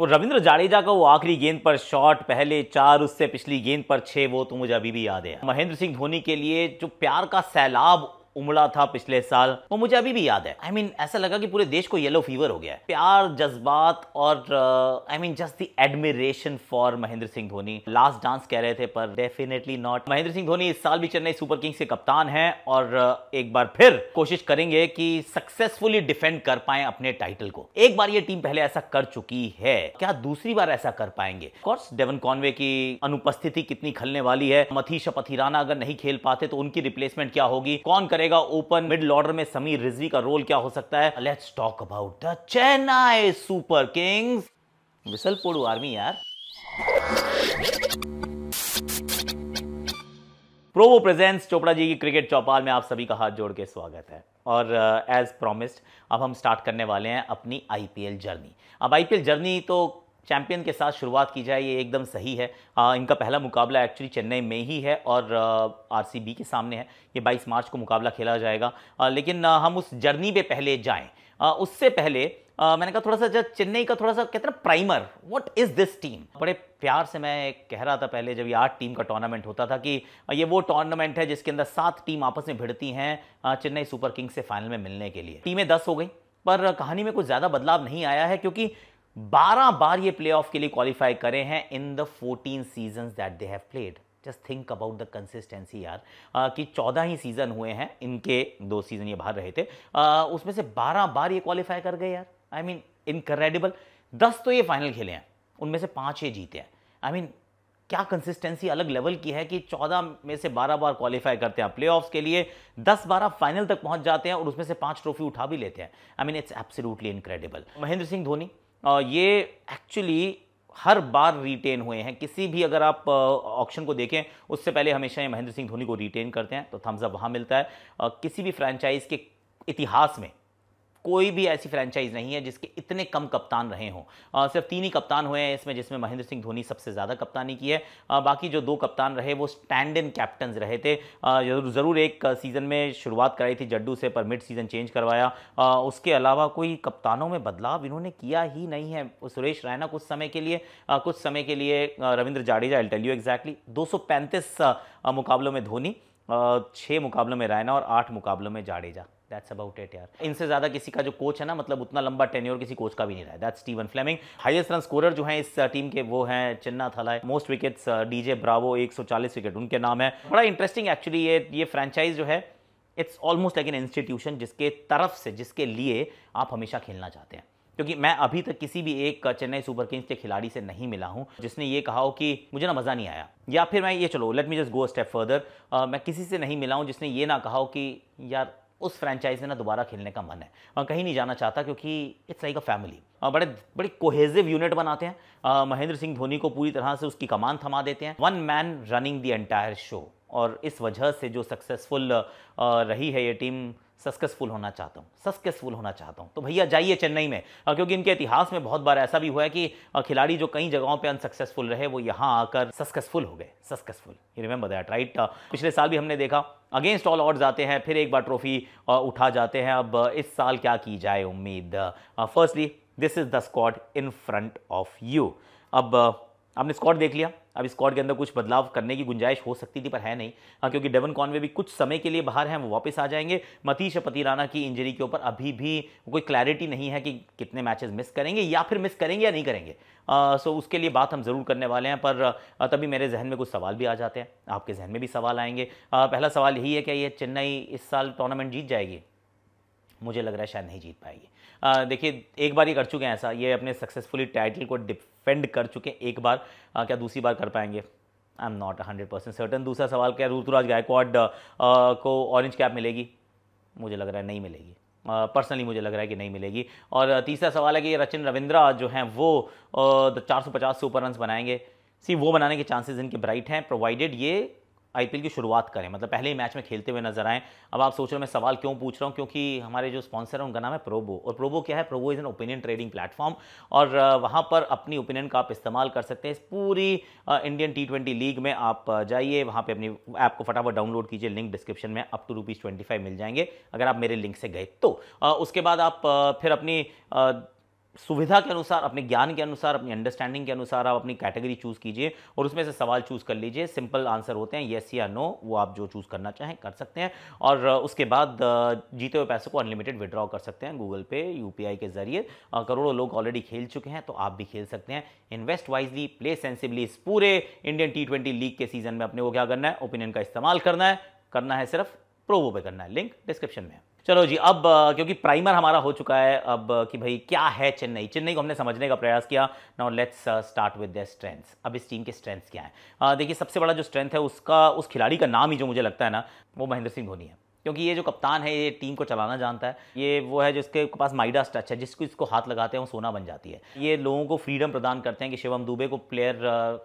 वो रविंद्र जाडेजा का वो आखिरी गेंद पर शॉट पहले चार उससे पिछली गेंद पर छह वो तो मुझे अभी भी याद है महेंद्र सिंह धोनी के लिए जो प्यार का सैलाब उमड़ा था पिछले साल वो मुझे अभी भी याद है आई I मीन mean, ऐसा लगा कि पूरे देश को येलो फीवर हो गया है प्यार जज्बात और I mean just the admiration for Mahendra Singh Dhoni last dance कह रहे थे पर डेफिनेटली नॉट महेंद्र सिंह धोनी इस साल भी चेन्नई सुपर किंग्स के कप्तान हैं और uh, एक बार फिर कोशिश करेंगे कि सक्सेसफुली डिफेंड कर पाए अपने टाइटल को एक बार ये टीम पहले ऐसा कर चुकी है क्या दूसरी बार ऐसा कर पाएंगे कोर्स डेवन कॉनवे की अनुपस्थिति कितनी खलने वाली है मथी शपथी राना अगर नहीं खेल पाते तो उनकी रिप्लेसमेंट क्या होगी कौन करेगा करेगा ओपन मिड ऑर्डर में समीर रिजवी का रोल क्या हो सकता है let's talk about the Chennai super kings whistle Podu army यार प्रोवो प्रेजेंस चोपड़ा जी की क्रिकेट चौपाल में आप सभी का हाथ जोड़ के स्वागत है और एज uh, प्रॉमिस्ड अब हम स्टार्ट करने वाले हैं अपनी आईपीएल जर्नी अब आईपीएल जर्नी तो चैंपियन के साथ शुरुआत की जाए ये एकदम सही है आ, इनका पहला मुकाबला एक्चुअली चेन्नई में ही है और आरसीबी के सामने है ये 22 मार्च को मुकाबला खेला जाएगा आ, लेकिन आ, हम उस जर्नी पे पहले जाएं आ, उससे पहले आ, मैंने कहा थोड़ा सा जब चेन्नई का थोड़ा सा कहते ना primer what is this team बड़े प्यार से मैं कह रहा था पहले जब ये आठ टीम का टूर्नामेंट होता था कि ये वो टूर्नामेंट है जिसके अंदर सात टीम आपस में भिड़ती हैं चेन्नई सुपर किंग्स से फाइनल में मिलने के लिए टीमें दस हो गई पर कहानी में कुछ ज़्यादा बदलाव नहीं आया है क्योंकि बारह बार ये प्ले के लिए क्वालिफाई करे हैं in the fourteen season that they have played just think about the consistency यार आ, कि चौदह ही सीजन हुए हैं इनके दो सीजन ये बाहर रहे थे आ, उसमें से बारह बार ये क्वालिफाई कर गए यार आई मीन इनक्रेडिबल दस तो ये फाइनल खेले हैं उनमें से पाँच ये जीते हैं आई I मीन mean, क्या कंसिस्टेंसी अलग लेवल की है कि चौदह में से बारह बार क्वालिफाई करते हैं प्ले के लिए दस बारह फाइनल तक पहुंच जाते हैं और उसमें से पांच ट्रॉफी उठा भी लेते हैं I mean it's absolutely incredible Mahendra Singh Dhoni ये एक्चुअली हर बार रिटेन हुए हैं किसी भी अगर आप ऑप्शन को देखें उससे पहले हमेशा ये महेंद्र सिंह धोनी को रिटेन करते हैं तो थम्सअप वहाँ मिलता है किसी भी फ्रेंचाइज के इतिहास में कोई भी ऐसी फ्रेंचाइज नहीं है जिसके इतने कम कप्तान रहे हों सिर्फ तीन ही कप्तान हुए हैं इसमें जिसमें महेंद्र सिंह धोनी सबसे ज़्यादा कप्तानी की है आ, बाकी जो दो कप्तान रहे वो स्टैंड इन कैप्टन रहे थे ज़रूर एक सीज़न में शुरुआत कराई थी जड्डू से पर मिड सीज़न चेंज करवाया आ, उसके अलावा कोई कप्तानों में बदलाव इन्होंने किया ही नहीं है सुरेश रैना कुछ समय के लिए आ, कुछ समय के लिए रविंद्र जाडेजा एल टेल्यू एग्जैक्टली दो मुकाबलों में धोनी छः मुकाबलों में रैना और आठ मुकाबलों में जाडेजा दैट्स अबाउट इट यार इनसे ज़्यादा किसी का जो कोच है ना मतलब उतना लंबा टेन्योर किसी कोच का भी नहीं रहा है that Steven Fleming highest run scorer जो है इस टीम uh, के वो हैं Chinna Thala most wickets DJ Bravo 140 wicket उनके नाम है बड़ा इंटरेस्टिंग एक्चुअली ये ये फ्रेंचाइज जो है it's almost like an institution जिसके तरफ से जिसके लिए आप हमेशा खेलना चाहते हैं क्योंकि मैं अभी तक किसी भी एक चेन्नई सुपर किंग्स के खिलाड़ी से नहीं मिला हूं जिसने ये कहा हो कि मुझे ना मज़ा नहीं आया या फिर मैं ये चलो let me just go step further मैं किसी से नहीं मिला हूं जिसने ये ना कहा हो कि यार उस फ्रेंचाइज में ना दोबारा खेलने का मन है और कहीं नहीं जाना चाहता क्योंकि इट्स लाइक अ फैमिली बड़े बड़ी कोहेजिव यूनिट बनाते हैं महेंद्र सिंह धोनी को पूरी तरह से उसकी कमान थमा देते हैं one man running the entire show और इस वजह से जो सक्सेसफुल रही है ये टीम सक्सेसफुल होना चाहता हूँ सक्सेसफुल होना चाहता हूँ तो भैया जाइए चेन्नई में क्योंकि इनके इतिहास में बहुत बार ऐसा भी हुआ है कि खिलाड़ी जो कई जगहों पे अनसक्सेसफुल रहे वो यहाँ आकर सक्सेसफुल हो गए successful you remember that right पिछले साल भी हमने देखा अगेंस्ट ऑल आउट जाते हैं फिर एक बार ट्रॉफी उठा जाते हैं अब इस साल क्या की जाए उम्मीद firstly this is the squad in front of you अब आपने स्कॉड देख लिया अब स्कॉट के अंदर कुछ बदलाव करने की गुंजाइश हो सकती थी पर है नहीं हाँ क्योंकि डेवन कॉनवे भी कुछ समय के लिए बाहर हैं वो वापस आ जाएंगे मतीश पति राना की इंजरी के ऊपर अभी भी कोई क्लैरिटी नहीं है कि कितने मैचेस मिस करेंगे या फिर मिस करेंगे या नहीं करेंगे आ, सो उसके लिए बात हम ज़रूर करने वाले हैं पर तभी मेरे जहन में कुछ सवाल भी आ जाते हैं आपके जहन में भी सवाल आएंगे आ, पहला सवाल यही है कि ये चेन्नई इस साल टूर्नामेंट जीत जाएगी मुझे लग रहा है शायद नहीं जीत पाएगी देखिए एक बार ये कर चुके हैं ऐसा ये अपने सक्सेसफुली टाइटल को डिफेंड कर चुके हैं एक बार आ, क्या दूसरी बार कर पाएंगे I am not hundred percent certain दूसरा सवाल क्या ऋतुराज गायकवाड को ऑरेंज कैप मिलेगी मुझे लग रहा है नहीं मिलेगी पर्सनली मुझे लग रहा है कि नहीं मिलेगी और तीसरा सवाल है कि रचिन रविंद्रा जो हैं वो चार सौ पचास से ऊपर रन बनाएंगे सी वो बनाने के चांसेस इनके ब्राइट हैं प्रोवाइडेड ये आईपीएल की शुरुआत करें मतलब पहले ही मैच में खेलते हुए नजर आएँ अब आप सोच रहे हो मैं सवाल क्यों पूछ रहा हूँ क्योंकि हमारे जो स्पॉन्सर हैं उनका नाम है प्रोबो और प्रोबो क्या है Probo is an opinion trading platform और वहाँ पर अपनी ओपिनियन का आप इस्तेमाल कर सकते हैं इस पूरी इंडियन टी ट्वेंटी लीग में आप जाइए वहाँ पर अपनी ऐप को फटाफट डाउनलोड कीजिए लिंक डिस्क्रिप्शन में up to rupees twenty five मिल जाएंगे अगर आप मेरे लिंक से गए तो उसके बाद आप फिर अपनी सुविधा के अनुसार अपने ज्ञान के अनुसार अपनी अंडरस्टैंडिंग के अनुसार आप अपनी कैटेगरी चूज़ कीजिए और उसमें से सवाल चूज़ कर लीजिए सिंपल आंसर होते हैं येस या नो वो आप जो चूज़ करना चाहें कर सकते हैं और उसके बाद जीते हुए पैसों को अनलिमिटेड विड्रॉ कर सकते हैं गूगल पे यू के ज़रिए करोड़ों लोग ऑलरेडी खेल चुके हैं तो आप भी खेल सकते हैं इन्वेस्ट वाइजली प्ले सेंसिबली इस पूरे इंडियन टी लीग के सीज़न में अपने को क्या करना है ओपिनियन का इस्तेमाल करना है करना है सिर्फ प्रोवो पे करना है लिंक डिस्क्रिप्शन में है चलो जी अब क्योंकि प्राइमर हमारा हो चुका है अब कि भाई क्या है चेन्नई चेन्नई को हमने समझने का प्रयास किया now let's start with their strengths अब इस टीम के स्ट्रेंथ्स क्या हैं uh, देखिए सबसे बड़ा जो स्ट्रेंथ है उसका उस खिलाड़ी का नाम ही जो मुझे लगता है ना वो महेंद्र सिंह धोनी है क्योंकि ये जो कप्तान है ये टीम को चलाना जानता है ये वो है जिसके पास माइडास टच है जिसको इसको हाथ लगाते हैं वो सोना बन जाती है ये लोगों को फ्रीडम प्रदान करते हैं कि शिवम दुबे को प्लेयर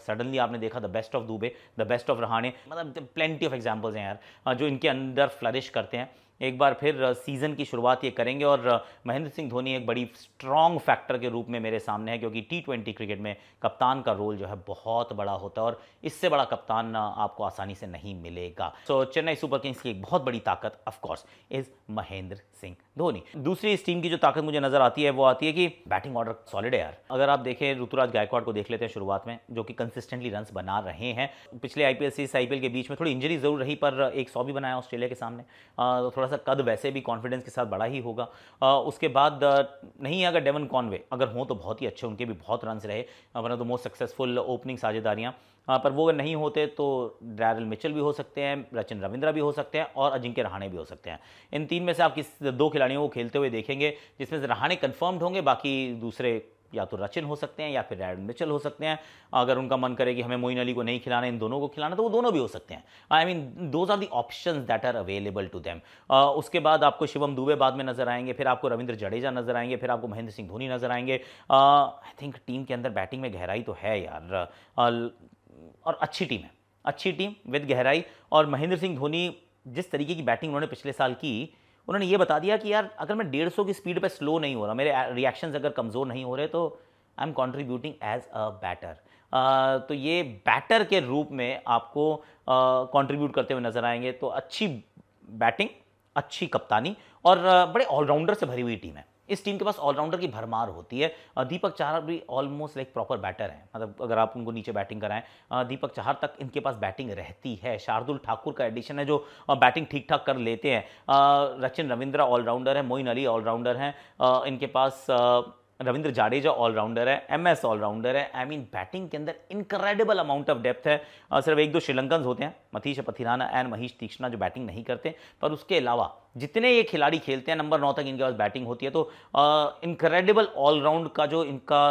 सडनली uh, आपने देखा the best of Dube the best of Rahane मतलब प्लेंटी ऑफ एग्जाम्पल्स हैं यार uh, जो इनके अंदर फ्लरिश करते हैं एक बार फिर सीज़न की शुरुआत ये करेंगे और महेंद्र सिंह धोनी एक बड़ी स्ट्रॉन्ग फैक्टर के रूप में मेरे सामने है क्योंकि टी ट्वेंटी क्रिकेट में कप्तान का रोल जो है बहुत बड़ा होता है और इससे बड़ा कप्तान आपको आसानी से नहीं मिलेगा सो चेन्नई सुपर किंग्स की एक बहुत बड़ी ताकत ऑफकोर्स इज महेंद्र सिंह धोनी दूसरी इस टीम की जो ताकत मुझे नजर आती है वो आती है कि बैटिंग ऑर्डर सॉलिड है यार अगर आप देखें ऋतुराज गायकवाड़ को देख लेते हैं शुरुआत में जो कि कंसिस्टेंटली रन बना रहे हैं पिछले आईपीएल से आईपीएल के बीच में थोड़ी इंजरी जरूर रही पर एक सौ भी बनाया ऑस्ट्रेलिया के सामने तो थोड़ा सा कद वैसे भी कॉन्फिडेंस के साथ बड़ा ही होगा आ, उसके बाद नहीं अगर डेवन कॉनवे अगर हों तो बहुत ही अच्छे उनके भी बहुत रन रहे one of the most successful opening साझेदारियाँ पर वो अगर नहीं होते तो ड्रैरल मिचल भी हो सकते हैं रचिन रविंद्रा भी हो सकते हैं और अजिंक्य रहाणे भी हो सकते हैं इन तीन में से आप किस दो खिलाड़ियों को खेलते हुए देखेंगे जिसमें से रहाणे कन्फर्म्ड होंगे बाकी दूसरे या तो रचिन हो सकते हैं या फिर रैड मिचल हो सकते हैं अगर उनका मन करे कि हमें मोइन अली को नहीं खिलाना इन दोनों को खिलाना तो वो दोनों भी हो सकते हैं I mean those are the option that are available to them उसके बाद आपको शिवम दुबे बाद में नजर आएंगे फिर आपको रविंद्र जडेजा नजर आएंगे फिर आपको महेंद्र सिंह धोनी नजर आएंगे आई थिंक टीम के अंदर बैटिंग में गहराई तो है यार और अच्छी टीम है अच्छी टीम विद गहराई और महेंद्र सिंह धोनी जिस तरीके की बैटिंग उन्होंने पिछले साल की उन्होंने ये बता दिया कि यार अगर मैं डेढ़ सौ की स्पीड पर स्लो नहीं हो रहा मेरे रिएक्शंस अगर कमज़ोर नहीं हो रहे तो I am contributing as a batter तो ये बैटर के रूप में आपको कॉन्ट्रीब्यूट uh, करते हुए नजर आएंगे तो अच्छी बैटिंग अच्छी कप्तानी और uh, बड़े ऑलराउंडर से भरी हुई टीम है इस टीम के पास ऑलराउंडर की भरमार होती है दीपक चाहर भी ऑलमोस्ट लाइक प्रॉपर बैटर हैं मतलब अगर आप उनको नीचे बैटिंग कराएं दीपक चाहर तक इनके पास बैटिंग रहती है शार्दुल ठाकुर का एडिशन है जो बैटिंग ठीक ठाक कर लेते हैं रचिन रविंद्रा ऑलराउंडर है मोइन अली ऑलराउंडर हैं इनके पास रविंद्र जाडेजा ऑलराउंडर है एम एस ऑलराउंडर है I I mean mean, batting के अंदर इनक्रेडिबल अमाउंट ऑफ डेप्थ है सिर्फ एक दो श्रीलंकन होते हैं मथीश पथिराना एंड महेश तीक्षणा जो बैटिंग नहीं करते पर उसके अलावा जितने ये खिलाड़ी खेलते हैं नंबर नौ तक इनके पास बैटिंग होती है तो इनक्रेडिबल ऑलराउंड का जो इनका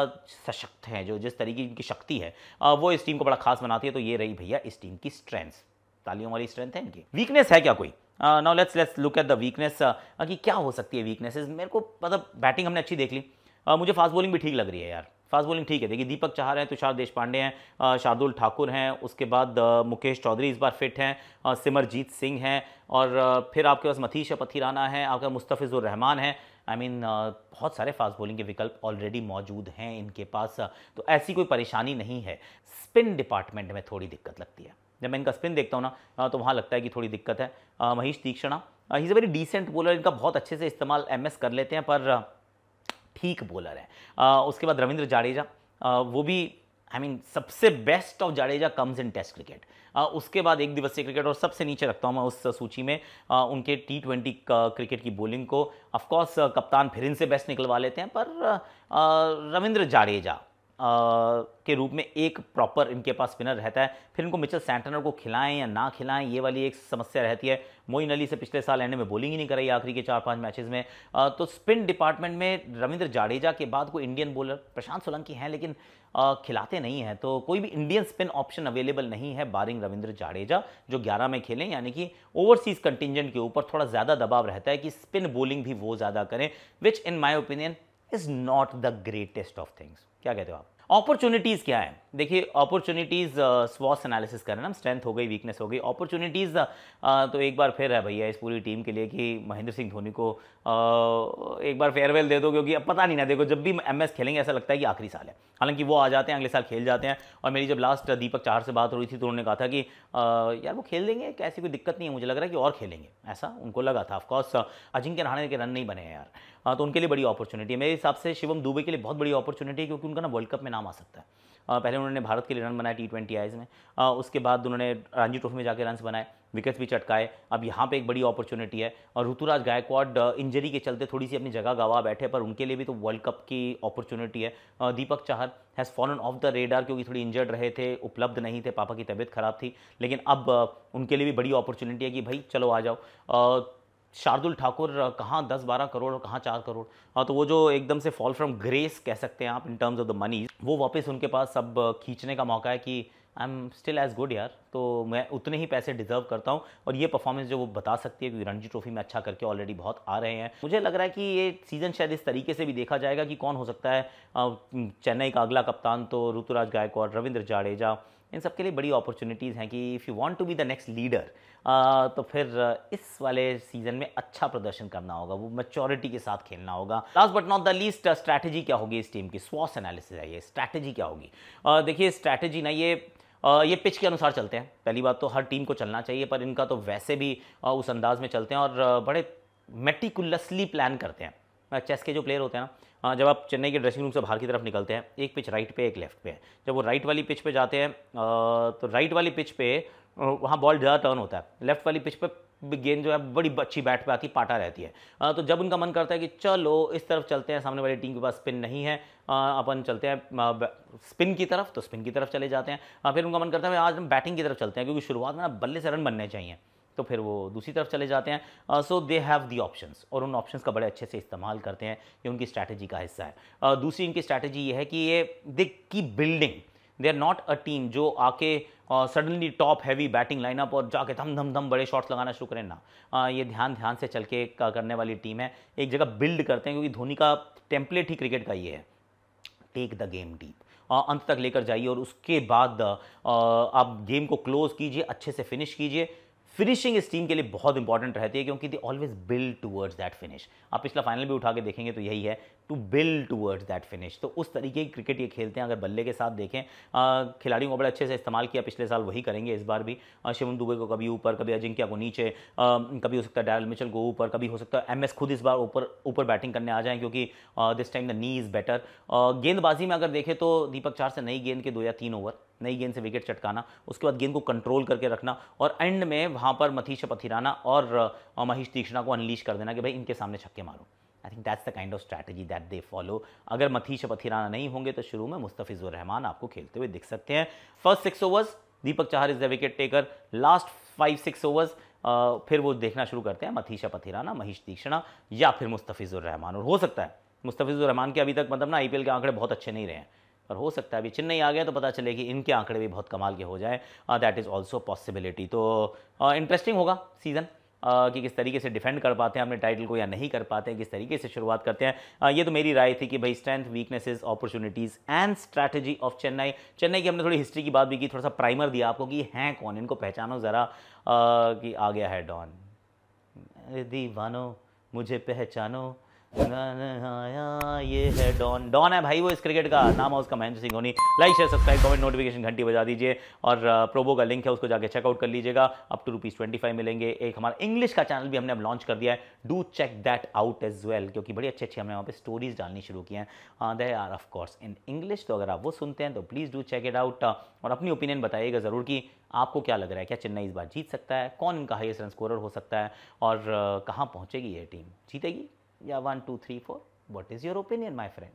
सशक्त है जो जिस तरीके की इनकी शक्ति है आ, वो इस टीम को बड़ा खास बनाती है तो ये रही भैया इस टीम की स्ट्रेंथ तालियों वाली स्ट्रेंथ है इनकी वीकनेस है क्या कोई now let's let's look at the weakness कि क्या हो सकती है वीकनेसेस मेरे को मतलब बैटिंग हमने अच्छी देख ली आ, मुझे फास्ट बॉलिंग भी ठीक लग रही है यार फास्ट बॉलिंग ठीक है देखिए दीपक चाह रहे हैं तुषार देश पांडे हैं शार्दुल ठाकुर हैं उसके बाद मुकेश चौधरी इस बार फिट हैं सिमरजीत सिंह हैं और फिर आपके पास मथीश पथीराना है आपके मुस्तफ़िजुर रहमान है आई I मीन mean, बहुत सारे फास्ट बॉलिंग के विकल्प ऑलरेडी मौजूद हैं इनके पास तो ऐसी कोई परेशानी नहीं है स्पिन डिपार्टमेंट में थोड़ी दिक्कत लगती है जब मैं इनका स्पिन देखता हूँ ना तो वहाँ लगता है कि थोड़ी दिक्कत है Maheesh Theekshana he is a very decent bowler इनका बहुत अच्छे से इस्तेमाल एम कर लेते हैं पर ठीक बॉलर है आ, उसके बाद रविंद्र जाडेजा वो भी आई I मीन mean, सबसे best of Jadeja comes in test cricket उसके बाद एक दिवसीय क्रिकेट और सबसे नीचे रखता हूँ मैं उस सूची में आ, उनके टी ट्वेंटी क्रिकेट की बॉलिंग को ऑफकोर्स कप्तान फिर इनसे बेस्ट निकलवा लेते हैं पर रविंद्र जाडेजा के रूप में एक प्रॉपर इनके पास स्पिनर रहता है फिर इनको मिचल सेंटनर को खिलाएं या ना खिलाएं ये वाली एक समस्या रहती है मोइन अली से पिछले साल एंड में बोलिंग ही नहीं कराई आखिरी के चार पांच मैचेस में आ, तो स्पिन डिपार्टमेंट में रविंद्र जाडेजा के बाद कोई इंडियन बॉलर प्रशांत सोलंकी हैं लेकिन आ, खिलाते नहीं हैं तो कोई भी इंडियन स्पिन ऑप्शन अवेलेबल नहीं है बारिंग रविंद्र जाडेजा जो ग्यारह में खेलें यानी कि ओवरसीज कंटिजेंट के ऊपर थोड़ा ज़्यादा दबाव रहता है कि स्पिन बोलिंग भी वो ज़्यादा करें which in my opinion is not the greatest of things क्या कहते हो आप अपॉर्चुनिटीज़ क्या है देखिए अपॉर्चुनिटीज़ स्वॉस एनालिसिस कर रहे हैं स्ट्रेंथ हो गई वीकनेस हो गई अपॉर्चुनिटीज़ uh, तो एक बार फिर है भैया इस पूरी टीम के लिए कि महेंद्र सिंह धोनी को uh, एक बार फेयरवेल दे दो क्योंकि अब पता नहीं ना देखो जब भी एम एस खेलेंगे ऐसा लगता है कि आखिरी साल है हालांकि वो आ जाते हैं अगले साल खेल जाते हैं और मेरी जब लास्ट दीपक चार से बात हो रही थी तो उन्होंने कहा था कि uh, यार वो खेल देंगे ऐसी कोई दिक्कत नहीं है मुझे लग रहा है कि और खेलेंगे ऐसा उनको लगा था ऑफकोर्स uh, अजिंक्य रहाणे के रन नहीं बने हैं यार हाँ, तो उनके लिए बड़ी अपॉर्चुनिटी है मेरे हिसाब से शिवम दुबे के लिए बहुत बड़ी अपॉर्चुनिटी है क्योंकि उनका ना वर्ल्ड कप में नाम आ सकता है पहले उन्होंने भारत के लिए रन बनाए टी ट्वेंटी आईज में उसके बाद उन्होंने रणजी ट्रॉफी में जाकर रन बनाए विकेट्स भी चटकाए अब यहाँ पे एक बड़ी अपॉर्चुनिटी है और ऋतुराज गायकवाड इंजरी के चलते थोड़ी सी अपनी जगह गवा बैठे पर उनके लिए भी तो वर्ल्ड कप की अपॉर्चुनिटी है Deepak Chahar has fallen off the radar क्योंकि थोड़ी इंजर्ड रहे थे उपलब्ध नहीं थे पापा की तबीयत खराब थी लेकिन अब उनके लिए भी बड़ी अपॉर्चुनिटी है कि भाई चलो आ जाओ शार्दुल ठाकुर कहाँ दस बारह करोड़ और कहाँ चार करोड़ हाँ तो वो जो एकदम से फॉल फ्रॉम ग्रेस कह सकते हैं आप in terms of the money वो वापस उनके पास सब खींचने का मौका है कि I am still as good यार तो मैं उतने ही पैसे डिजर्व करता हूँ और ये परफॉर्मेंस जो वो बता सकती है क्योंकि रणजी ट्रॉफी में अच्छा करके ऑलरेडी बहुत आ रहे हैं मुझे लग रहा है कि ये सीज़न शायद इस तरीके से भी देखा जाएगा कि कौन हो सकता है चेन्नई का अगला कप्तान तो ऋतुराज गायकवाड़ रविंद्र जाडेजा इन सब के लिए बड़ी अपॉर्चुनिटीज़ हैं कि if you want to be the next leader तो फिर इस वाले सीजन में अच्छा प्रदर्शन करना होगा वो मेच्योरिटी के साथ खेलना होगा last but not the least strategy क्या होगी इस टीम की स्वॉस एनालिसिस है ये स्ट्रैटेजी क्या होगी देखिए स्ट्रैटेजी ना ये ये पिच के अनुसार चलते हैं पहली बात तो हर टीम को चलना चाहिए पर इनका तो वैसे भी उस अंदाज में चलते हैं और बड़े मेटिकुलसली प्लान करते हैं चेस के जो प्लेयर होते हैं ना जब आप चेन्नई के ड्रेसिंग रूम से बाहर की तरफ निकलते हैं एक पिच राइट पे एक लेफ्ट पे है जब वो राइट वाली पिच पे जाते हैं तो राइट वाली पिच पे वहाँ बॉल ज़्यादा टर्न होता है लेफ्ट वाली पिच पर गेंद जो है बड़ी अच्छी बैट पे आती पाटा रहती है आ, तो जब उनका मन करता है कि चलो इस तरफ चलते हैं सामने वाली टीम के पास स्पिन नहीं है अपन चलते हैं स्पिन की तरफ तो स्पिन की तरफ चले जाते हैं आ, फिर उनका मन करता है आज हम बैटिंग की तरफ चलते हैं क्योंकि शुरुआत में ना बल्ले से रन बनने चाहिए तो फिर वो दूसरी तरफ चले जाते हैं सो दे हैव दी ऑप्शंस और उन ऑप्शंस का बड़े अच्छे से इस्तेमाल करते हैं ये उनकी स्ट्रैटेजी का हिस्सा है uh, दूसरी इनकी स्ट्रैटेजी ये है कि ये they keep building they are not a team जो आके suddenly top heavy batting lineup और जाके धम धम धम बड़े शॉट्स लगाना शुरू करें ना ये ध्यान ध्यान से चल के करने वाली टीम है एक जगह बिल्ड करते हैं क्योंकि धोनी का टेम्पलेट ही क्रिकेट का ये है टेक द गेम डीप अंत तक लेकर जाइए और उसके बाद आप गेम को क्लोज कीजिए अच्छे से फिनिश कीजिए फिनिशिंग इस टीम के लिए बहुत इंपॉर्टेंट रहती है क्योंकि they always build towards that finish आप पिछला फाइनल भी उठा के देखेंगे तो यही है to build towards that finish तो उस तरीके की क्रिकेट ये खेलते हैं अगर बल्ले के साथ देखें खिलाड़ियों को बड़े अच्छे से इस्तेमाल किया पिछले साल वही करेंगे इस बार भी शिवम दुबे को कभी ऊपर कभी अजिंक्या को नीचे कभी हो सकता है डैरल मिचल को ऊपर कभी हो सकता है एम एस खुद इस बार ऊपर ऊपर बैटिंग करने आ जाएं क्योंकि this time the knee is better गेंदबाजी में अगर देखें तो दीपक चार से नई गेंद के दो या तीन ओवर नई गेंद से विकेट चटकाना उसके बाद गेंद को कंट्रोल करके रखना और एंड में वहाँ पर मथीश पथिराना और महेश तीक्षणा को अनलीश कर देना कि भाई इनके सामने छक्के मारो I think that's the kind of strategy that they follow अगर मथीश पथिराना नहीं होंगे तो शुरू में मुस्तफिजुर रहमान आपको खेलते हुए दिख सकते हैं first six overs Deepak Chahar is the wicket taker last five six overs फिर वो देखना शुरू करते हैं मथीशा पथिराना महेश दीक्षणा या फिर मुस्तफिजुर रहमान और हो सकता है मुस्तफिजुर रहमान के अभी तक मतलब ना आईपीएल के आंकड़े बहुत अच्छे नहीं रहे हैं पर हो सकता है अभी चेन्नई आ गया तो पता चले कि इनके आंकड़े भी बहुत कमाल के हो जाए दैट इज़ ऑल्सो पॉसिबिलिटी तो इंटरेस्टिंग होगा सीज़न कि किस तरीके से डिफेंड कर पाते हैं अपने टाइटल को या नहीं कर पाते हैं किस तरीके से शुरुआत करते हैं ये तो मेरी राय थी कि भाई strength weaknesses opportunities and strategy of Chennai Chennai की हमने थोड़ी हिस्ट्री की बात भी की थोड़ा सा प्राइमर दिया आपको कि हैं कौन इनको पहचानो ज़रा कि आ गया है डॉन दी वानो मुझे पहचानो ये है डॉन डॉन है भाई वो इस क्रिकेट का नाम है उसका Mahendra Singh Dhoni like share subscribe comment notification घंटी बजा दीजिए और प्रोबो का लिंक है उसको जाके चेकआउट कर लीजिएगा up to rupees twenty five मिलेंगे एक हमारा इंग्लिश का चैनल भी हमने अब लॉन्च कर दिया है do check that out as well क्योंकि बड़ी अच्छी अच्छी हमने वहाँ पर स्टोरीज डालनी शुरू की हैं they are of course in English तो अगर आप वो सुनते हैं तो please do check it out और अपनी ओपिनियन बताइएगा ज़रूर कि आपको क्या लग रहा है क्या चेन्नई इस बार जीत सकता है कौन इनका हाईएस्ट रन स्कोरर हो सकता है और कहाँ पहुँचेगी ये टीम जीतेगी yeah 1, 2, 3, 4. What is your opinion my friend?